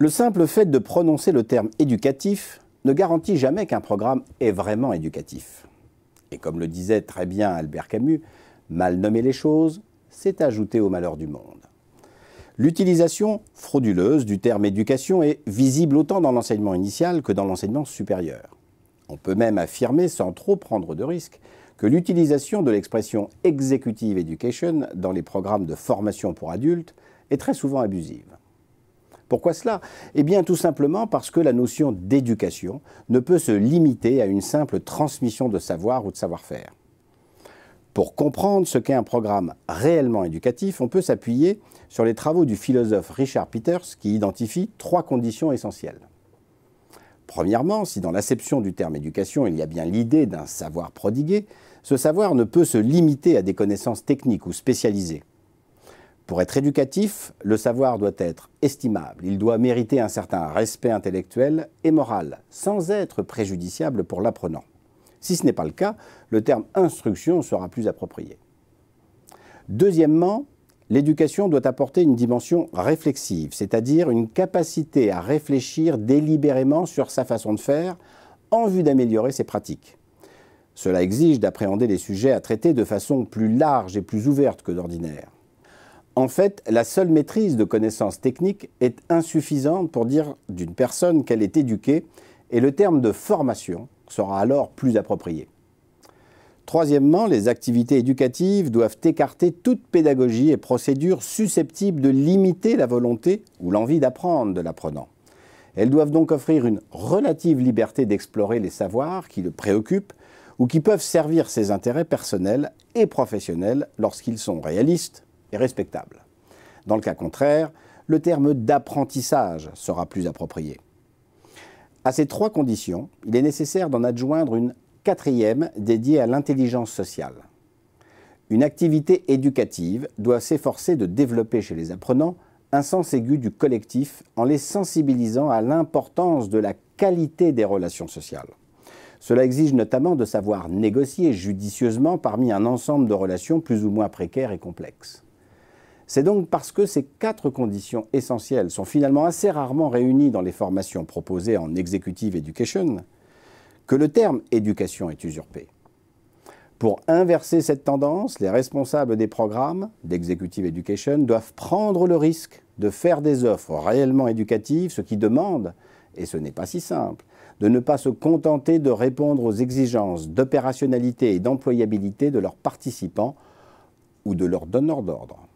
Le simple fait de prononcer le terme éducatif ne garantit jamais qu'un programme est vraiment éducatif. Et comme le disait très bien Albert Camus, mal nommer les choses, c'est ajouter au malheur du monde. L'utilisation frauduleuse du terme éducation est visible autant dans l'enseignement initial que dans l'enseignement supérieur. On peut même affirmer, sans trop prendre de risques, que l'utilisation de l'expression executive education dans les programmes de formation pour adultes est très souvent abusive. Pourquoi cela Eh bien tout simplement parce que la notion d'éducation ne peut se limiter à une simple transmission de savoir ou de savoir-faire. Pour comprendre ce qu'est un programme réellement éducatif, on peut s'appuyer sur les travaux du philosophe Richard Peters qui identifie trois conditions essentielles. Premièrement, si dans l'acception du terme éducation il y a bien l'idée d'un savoir prodigué, ce savoir ne peut se limiter à des connaissances techniques ou spécialisées. Pour être éducatif, le savoir doit être estimable, il doit mériter un certain respect intellectuel et moral, sans être préjudiciable pour l'apprenant. Si ce n'est pas le cas, le terme instruction sera plus approprié. Deuxièmement, l'éducation doit apporter une dimension réflexive, c'est-à-dire une capacité à réfléchir délibérément sur sa façon de faire en vue d'améliorer ses pratiques. Cela exige d'appréhender les sujets à traiter de façon plus large et plus ouverte que d'ordinaire en fait, la seule maîtrise de connaissances techniques est insuffisante pour dire d'une personne qu'elle est éduquée, et le terme de formation sera alors plus approprié. Troisièmement, les activités éducatives doivent écarter toute pédagogie et procédure susceptible de limiter la volonté ou l'envie d'apprendre de l'apprenant. Elles doivent donc offrir une relative liberté d'explorer les savoirs qui le préoccupent ou qui peuvent servir ses intérêts personnels et professionnels lorsqu'ils sont réalistes, et respectable. Dans le cas contraire, le terme d'apprentissage sera plus approprié. À ces trois conditions, il est nécessaire d'en adjoindre une quatrième dédiée à l'intelligence sociale. Une activité éducative doit s'efforcer de développer chez les apprenants un sens aigu du collectif en les sensibilisant à l'importance de la qualité des relations sociales. Cela exige notamment de savoir négocier judicieusement parmi un ensemble de relations plus ou moins précaires et complexes. C'est donc parce que ces quatre conditions essentielles sont finalement assez rarement réunies dans les formations proposées en Executive Education que le terme éducation est usurpé. Pour inverser cette tendance, les responsables des programmes d'Executive Education doivent prendre le risque de faire des offres réellement éducatives, ce qui demande, et ce n'est pas si simple, de ne pas se contenter de répondre aux exigences d'opérationnalité et d'employabilité de leurs participants ou de leurs donneurs d'ordre.